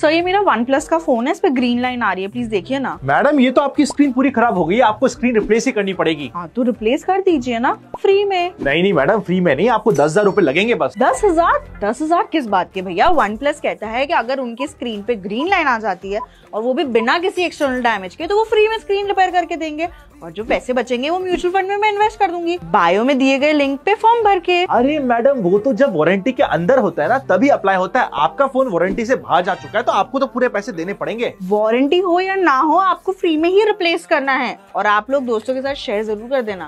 sir ये मेरा one plus का फोन है इस पर ग्रीन लाइन आ रही है प्लीज देखिए ना मैडम ये तो आपकी स्क्रीन पूरी खराब हो गई है आपको स्क्रीन रिप्लेस ही करनी पड़ेगी हाँ तो रिप्लेस कर दीजिए ना फ्री में नहीं नहीं मैडम फ्री में नहीं आपको दस हजार रूपए लगेंगे बस दस हजार दस हजार किस बात के भैया वन प्लस कहता है की अगर उनकी स्क्रीन पे ग्रीन लाइन आ जाती है और वो भी बिना किसी एक्सटर्नल डैमेज के तो वो फ्री में स्क्रीन रिपेयर करके देंगे और जो पैसे बचेंगे वो म्यूचुअल फंड में मैं इन्वेस्ट कर दूंगी बायो में दिए गए लिंक पे फॉर्म भर के अरे मैडम वो तो जब वारंटी के अंदर होता है ना तभी अप्लाई होता है आपका फोन वारंटी से बाहर जा चुका है तो आपको तो पूरे पैसे देने पड़ेंगे वारंटी हो या ना हो आपको फ्री में ही रिप्लेस करना है और आप लोग दोस्तों के साथ शेयर जरूर कर देना